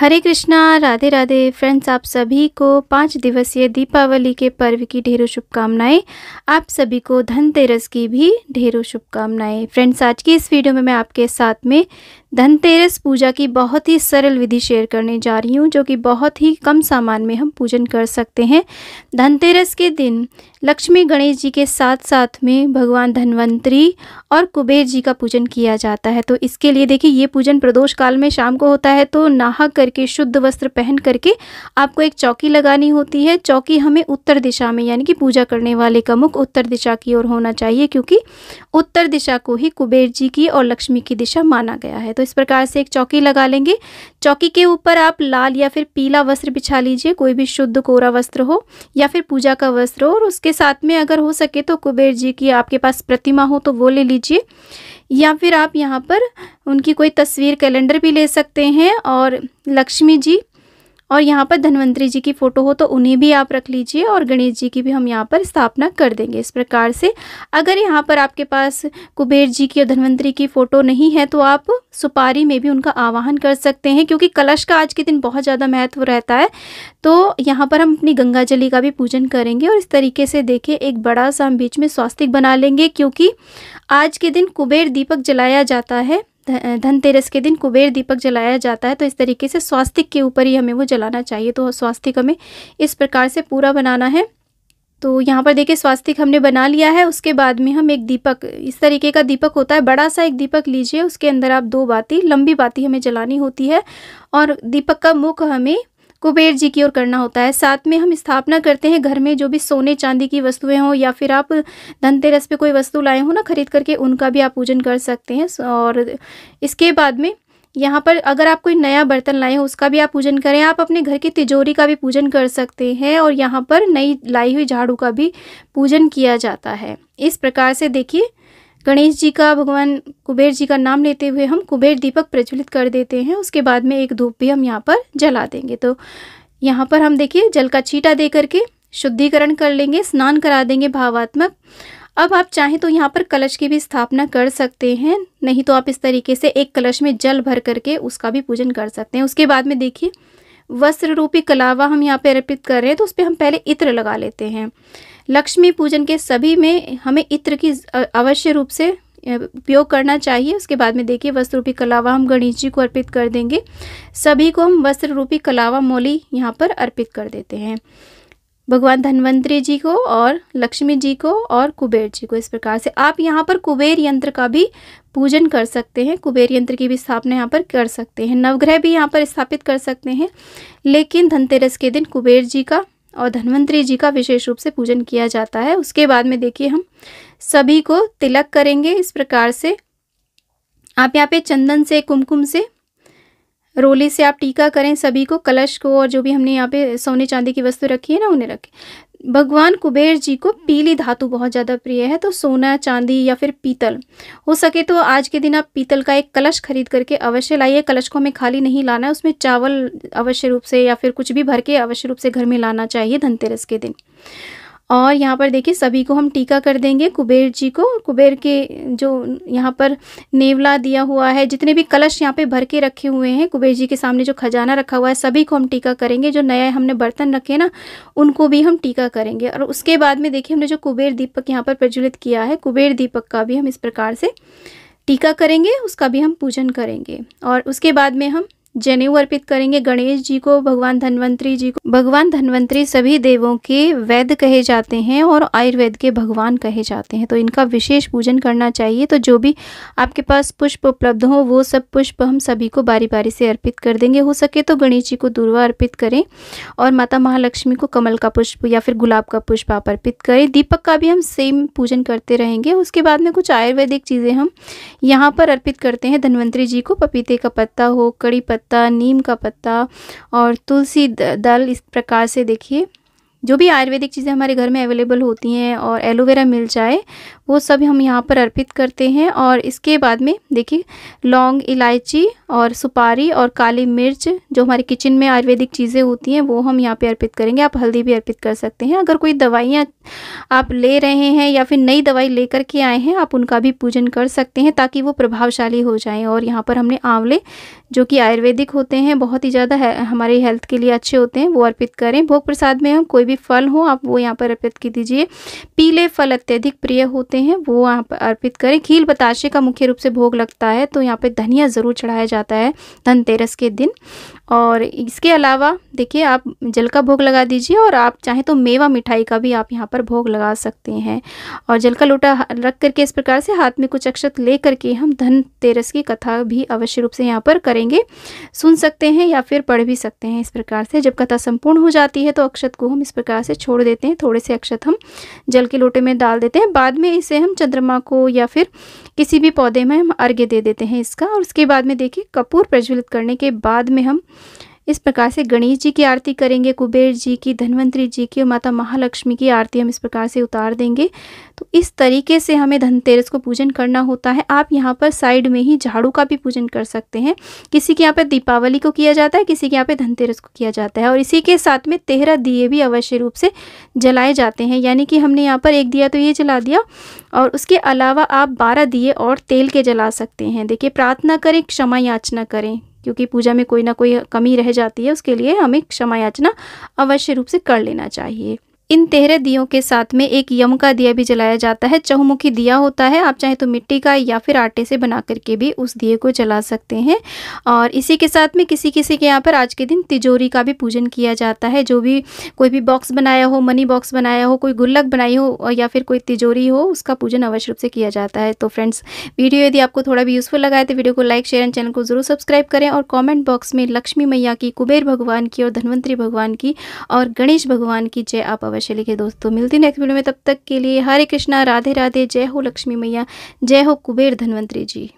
हरे Krishna Radhe Radhe friends आप सभी को पाँच दिवसीय दीपावली के पर्व की ढेरों शुभकामनाएं आप सभी को धनतेरस की भी ढेरों शुभकामनाएं फ्रेंड्स आज की इस वीडियो में मैं आपके साथ में धनतेरस पूजा की बहुत ही सरल विधि शेयर करने जा रही हूँ जो कि बहुत ही कम सामान में हम पूजन कर सकते हैं धनतेरस के दिन लक्ष्मी गणेश जी के साथ साथ में भगवान धनवंतरी और कुबेर जी का पूजन किया जाता है तो इसके लिए देखिए ये पूजन प्रदोष काल में शाम को होता है तो नहा करके शुद्ध वस्त्र पहन करके आपको एक चौकी लगानी होती है चौकी हमें उत्तर दिशा में यानी कि पूजा करने वाले का मुख उत्तर दिशा की ओर होना चाहिए क्योंकि उत्तर दिशा को ही कुबेर जी की और लक्ष्मी की दिशा माना गया है तो तो इस प्रकार से एक चौकी लगा लेंगे चौकी के ऊपर आप लाल या फिर पीला वस्त्र बिछा लीजिए कोई भी शुद्ध कोरा वस्त्र हो या फिर पूजा का वस्त्र हो और उसके साथ में अगर हो सके तो कुबेर जी की आपके पास प्रतिमा हो तो वो ले लीजिए या फिर आप यहाँ पर उनकी कोई तस्वीर कैलेंडर भी ले सकते हैं और लक्ष्मी जी और यहाँ पर धनवंतरी जी की फ़ोटो हो तो उन्हें भी आप रख लीजिए और गणेश जी की भी हम यहाँ पर स्थापना कर देंगे इस प्रकार से अगर यहाँ पर आपके पास कुबेर जी की और धन्वंतरी की फ़ोटो नहीं है तो आप सुपारी में भी उनका आवाहन कर सकते हैं क्योंकि कलश का आज के दिन बहुत ज़्यादा महत्व रहता है तो यहाँ पर हम अपनी गंगा जली का भी पूजन करेंगे और इस तरीके से देखें एक बड़ा सा हम बीच में स्वास्तिक बना लेंगे क्योंकि आज के दिन कुबेर दीपक जलाया जाता है धनतेरस के दिन कुबेर दीपक जलाया जाता है तो इस तरीके से स्वास्तिक के ऊपर ही हमें वो जलाना चाहिए तो स्वास्तिक हमें इस प्रकार से पूरा बनाना है तो यहाँ पर देखिए स्वास्तिक हमने बना लिया है उसके बाद में हम एक दीपक इस तरीके का दीपक होता है बड़ा सा एक दीपक लीजिए उसके अंदर आप दो बाती लंबी बाती हमें जलानी होती है और दीपक का मुख हमें कुबेर जी की ओर करना होता है साथ में हम स्थापना करते हैं घर में जो भी सोने चांदी की वस्तुएं हों या फिर आप धनतेरस पे कोई वस्तु लाए हो ना खरीद करके उनका भी आप पूजन कर सकते हैं और इसके बाद में यहाँ पर अगर आप कोई नया बर्तन लाए हो उसका भी आप पूजन करें आप अपने घर की तिजोरी का भी पूजन कर सकते हैं और यहाँ पर नई लाई हुई झाड़ू का भी पूजन किया जाता है इस प्रकार से देखिए गणेश जी का भगवान कुबेर जी का नाम लेते हुए हम कुबेर दीपक प्रज्वलित कर देते हैं उसके बाद में एक धूप भी हम यहाँ पर जला देंगे तो यहाँ पर हम देखिए जल का छीटा दे करके शुद्धिकरण कर लेंगे स्नान करा देंगे भावात्मक अब आप चाहें तो यहाँ पर कलश की भी स्थापना कर सकते हैं नहीं तो आप इस तरीके से एक कलश में जल भर करके उसका भी पूजन कर सकते हैं उसके बाद में देखिए वस्त्र रूपी कलावा हम यहाँ पे अर्पित कर रहे हैं तो उस पर हम पहले इत्र लगा लेते हैं लक्ष्मी पूजन के सभी में हमें इत्र की अवश्य रूप से उपयोग करना चाहिए उसके बाद में देखिए वस्त्र रूपी कलावा हम गणेश जी को अर्पित कर देंगे सभी को हम वस्त्र रूपी कलावा मोली यहाँ पर अर्पित कर देते हैं भगवान धनवंतरी जी को और लक्ष्मी जी को और कुबेर जी को इस प्रकार से आप यहाँ पर कुबेर यंत्र का भी पूजन कर सकते हैं कुबेर यंत्र की भी स्थापना यहाँ पर कर सकते हैं नवग्रह भी यहाँ पर स्थापित कर सकते हैं लेकिन धनतेरस के दिन कुबेर जी का और धनवंतरी जी का विशेष रूप से पूजन किया जाता है उसके बाद में देखिए हम सभी को तिलक करेंगे इस प्रकार से आप यहाँ पे चंदन से कुमकुम से रोले से आप टीका करें सभी को कलश को और जो भी हमने यहाँ पे सोने चांदी की वस्तु रखी है ना उन्हें रखें भगवान कुबेर जी को पीली धातु बहुत ज़्यादा प्रिय है तो सोना चांदी या फिर पीतल हो सके तो आज के दिन आप पीतल का एक कलश खरीद करके अवश्य लाइए कलश को हमें खाली नहीं लाना है उसमें चावल अवश्य रूप से या फिर कुछ भी भर के अवश्य रूप से घर में लाना चाहिए धनतेरस के दिन और यहाँ पर देखिए सभी को हम टीका कर देंगे कुबेर जी को कुबेर के जो यहाँ पर नेवला दिया हुआ है जितने भी कलश यहाँ पे भर के रखे हुए हैं कुबेर जी के सामने जो खजाना रखा हुआ है सभी को हम टीका करेंगे जो नया हमने बर्तन रखे ना उनको भी हम टीका करेंगे और उसके बाद में देखिए हमने जो कुबेर दीपक यहाँ पर प्रज्वलित किया है कुबेर दीपक का भी हम इस प्रकार से टीका करेंगे उसका भी हम पूजन करेंगे और उसके बाद में हम जनेऊ अर्पित करेंगे गणेश जी को भगवान धनवंतरी जी को भगवान धनवंतरी सभी देवों के वैद्य कहे जाते हैं और आयुर्वेद के भगवान कहे जाते हैं तो इनका विशेष पूजन करना चाहिए तो जो भी आपके पास पुष्प उपलब्ध हो वो सब पुष्प हम सभी को बारी बारी से अर्पित कर देंगे हो सके तो गणेश जी को दुर्वा अर्पित करें और माता महालक्ष्मी को कमल का पुष्प या फिर गुलाब का पुष्प आप अर्पित करें दीपक का भी हम सेम पूजन करते रहेंगे उसके बाद में कुछ आयुर्वेदिक चीज़ें हम यहाँ पर अर्पित करते हैं धनवंतरी जी को पपीते का पत्ता हो कड़ी पत्ता नीम का पत्ता और तुलसी दल इस प्रकार से देखिए जो भी आयुर्वेदिक चीज़ें हमारे घर में अवेलेबल होती हैं और एलोवेरा मिल जाए वो सब हम यहाँ पर अर्पित करते हैं और इसके बाद में देखिए लौंग इलायची और सुपारी और काली मिर्च जो हमारे किचन में आयुर्वेदिक चीज़ें होती हैं वो हम यहाँ पे अर्पित करेंगे आप हल्दी भी अर्पित कर सकते हैं अगर कोई दवाइयाँ आप ले रहे हैं या फिर नई दवाई ले करके आए हैं आप उनका भी पूजन कर सकते हैं ताकि वो प्रभावशाली हो जाएँ और यहाँ पर हमने आंवले जो कि आयुर्वेदिक होते हैं बहुत ही ज़्यादा है, हमारे हेल्थ के लिए अच्छे होते हैं वो अर्पित करें भोग प्रसाद में हम कोई भी फल हो आप वो यहाँ पर अर्पित की दीजिए पीले फल अत्यधिक प्रिय होते हैं वो यहाँ पर अर्पित करें खील बताशे का मुख्य रूप से भोग लगता है तो यहाँ पर धनिया ज़रूर चढ़ाया जाता है धनतेरस के दिन और इसके अलावा देखिए आप जल का भोग लगा दीजिए और आप चाहें तो मेवा मिठाई का भी आप यहाँ पर भोग लगा सकते हैं और जल का लोटा रख करके इस प्रकार से हाथ में कुछ अक्षत ले करके हम धनतेरस की कथा भी अवश्य रूप से यहाँ पर करें करेंगे सुन सकते हैं या फिर पढ़ भी सकते हैं इस प्रकार से जब कथा संपूर्ण हो जाती है तो अक्षत को हम इस प्रकार से छोड़ देते हैं थोड़े से अक्षत हम जल के लोटे में डाल देते हैं बाद में इसे हम चंद्रमा को या फिर किसी भी पौधे में हम अर्घ्य दे देते हैं इसका और उसके बाद में देखिए कपूर प्रज्वलित करने के बाद में हम इस प्रकार से गणेश जी की आरती करेंगे कुबेर जी की धनवंतरी जी की और माता महालक्ष्मी की आरती हम इस प्रकार से उतार देंगे तो इस तरीके से हमें धनतेरस को पूजन करना होता है आप यहाँ पर साइड में ही झाड़ू का भी पूजन कर सकते हैं किसी के यहाँ पर दीपावली को किया जाता है किसी के यहाँ पर धनतेरस को किया जाता है और इसी के साथ में तेरह दिए भी अवश्य रूप से जलाए जाते हैं यानी कि हमने यहाँ पर एक दिया तो ये जला दिया और उसके अलावा आप बारह दिए और तेल के जला सकते हैं देखिए प्रार्थना करें क्षमा याचना करें क्योंकि पूजा में कोई ना कोई कमी रह जाती है उसके लिए हमें क्षमा याचना अवश्य रूप से कर लेना चाहिए इन तेरह दियों के साथ में एक यम का दिया भी जलाया जाता है चहुमुखी दिया होता है आप चाहे तो मिट्टी का या फिर आटे से बना करके भी उस दिए को जला सकते हैं और इसी के साथ में किसी किसी के यहाँ पर आज के दिन तिजोरी का भी पूजन किया जाता है जो भी कोई भी बॉक्स बनाया हो मनी बॉक्स बनाया हो कोई गुल्लक बनाई हो या फिर कोई तिजोरी हो उसका पूजन अवश्य रूप से किया जाता है तो फ्रेंड्स वीडियो यदि आपको थोड़ा भी यूज़फुल लगा है तो वीडियो को लाइक शेयर एंड चैनल को जरूर सब्सक्राइब करें और कॉमेंट बॉक्स में लक्ष्मी मैया की कुबेर भगवान की और धन्वंतरी भगवान की और गणेश भगवान की जय आप अवश्य अवश्य लिखे दोस्तों मिलती नेक्स्ट वीडियो में तब तक के लिए हरे कृष्णा राधे राधे जय हो लक्ष्मी मैया जय हो कुबेर धनवंतरी जी